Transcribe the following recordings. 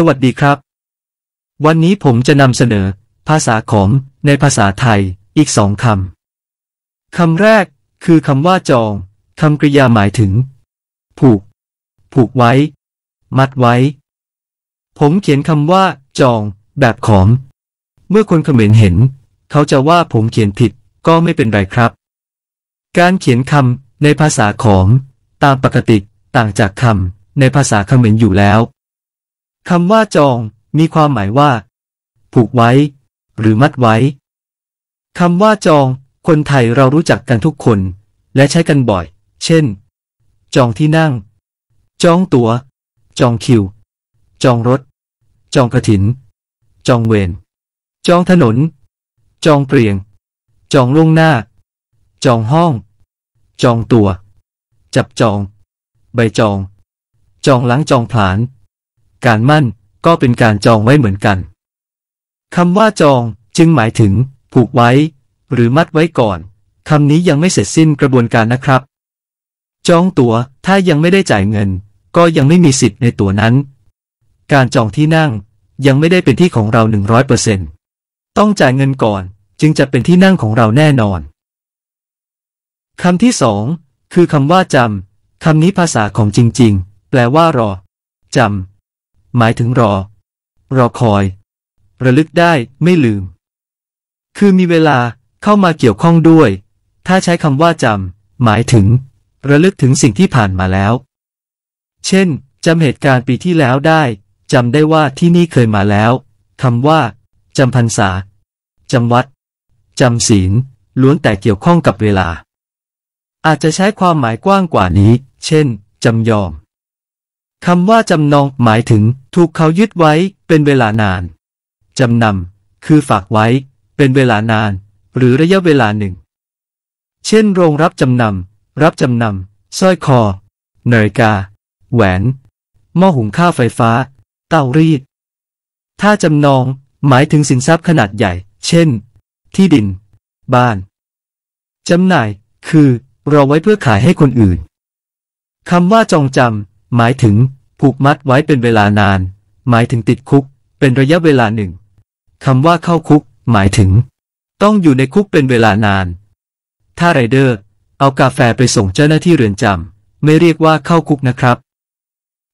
สวัสดีครับ วันนี้ผมจะนำเสนอภาษาขอมในภาษาไทยอีกสองคำคำแรกคือคำว่าจองคำกริยาหมายถึง ผูก ผูกไว้ มัดไว้ ผมเขียนคำว่าจองแบบขอมเมื่อคนเขมรเห็นเขาจะว่าผมเขียนผิดก็ไม่เป็นไรครับ การเขียนคำในภาษาขอมตามปกติต่างจากคำในภาษาเขมรอยู่แล้วคำว่าจองมีความหมายว่า ผูกไว้ หรือมัดไว้ คำว่าจอง คนไทยเรารู้จักกันทุกคน และใช้กันบ่อย เช่น จองที่นั่ง จองตัว๋ว จองคิว จองรถ จองกระถิน จองเวรจองถนน จองเปลี่ยง จองล่วงหน้า จองห้อง จองตัว จับจอง ใบจอง จองล้างจองผานการมั่น ก็เป็นการจองไว้เหมือนกัน คำว่าจอง จึงหมายถึง ผูกไว้ หรือมัดไว้ก่อน คำนี้ยังไม่เสร็จสิ้นกระบวนการนะครับ จองตัว๋ว ถ้ายังไม่ได้จ่ายเงิน ก็ยังไม่มีสิทธิ์ในตั๋วนั้น การจองที่นั่ง ยังไม่ได้เป็นที่ของเรา 100%เซต้องจ่ายเงินก่อน จึงจะเป็นที่นั่งของเราแน่นอน คำที่สองคือคำว่าจำคำนี้ภาษาของจริง ๆ แปลว่า รอจำหมายถึงรอ รอคอย ระลึกได้ ไม่ลืม คือมีเวลาเข้ามาเกี่ยวข้องด้วย ถ้าใช้คำว่าจำหมายถึง ระลึกถึงสิ่งที่ผ่านมาแล้ว เช่นจำเหตุการณ์ปีที่แล้วได้จำได้ว่าที่นี่เคยมาแล้วคำว่าจำพรรษาจำวัดจำศีลล้วนแต่เกี่ยวข้องกับเวลา อาจจะใช้ความหมายกว้างกว่านี้ เช่นจำยอมคำว่าจำนอง หมายถึงถูกเขายึดไว้เป็นเวลานาน จำนำคือฝากไว้เป็นเวลานานหรือระยะเวลาหนึ่ง เช่น โรงรับจำนำรับจำนำสร้อยคอ เนยกา แหวน หม้อหุงข้าวไฟฟ้า เต้ารีด ถ้าจำนอง หมายถึงสินทรัพย์ขนาดใหญ่ เช่น ที่ดิน บ้าน จำหน่าย คือเราไว้เพื่อขายให้คนอื่น คำว่าจองจำ หมายถึง ผูกมัดไว้เป็นเวลานานหมายถึงติดคุกเป็นระยะเวลาหนึ่ง คำว่าเข้าคุกหมายถึง ต้องอยู่ในคุกเป็นเวลานาน ถ้าไรเดอร์ เอากาแฟไปส่งเจ้าหน้าที่เรือนจำไม่เรียกว่าเข้าคุกนะครับ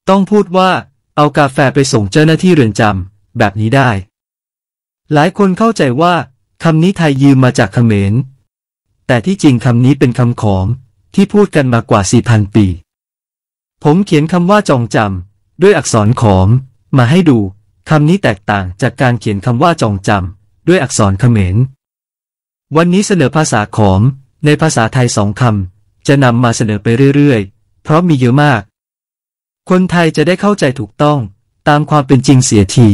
ต้องพูดว่าเอากาแฟไปส่งเจ้าหน้าที่เรือนจำแบบนี้ได้ หลายคนเข้าใจว่าคำนี้ไทยยืมมาจากเขมร แต่ที่จริงคำนี้เป็นคำของที่พูดกันมากว่า4,000ปี ผมเขียนคำว่าจองจำด้วยอักษรขอมมาให้ดู คำนี้แตกต่างจากการเขียนคำว่าจองจำด้วยอักษรเขมร วันนี้เสนอภาษาขอม ในภาษาไทยสองคำจะนำมาเสนอไปเรื่อยๆ เพราะมีเยอะมาก คนไทยจะได้เข้าใจถูกต้องตามความเป็นจริงเสียที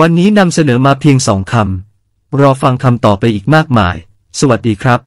วันนี้นำเสนอมาเพียงสองคำรอฟังคำต่อไปอีกมากมาย สวัสดีครับ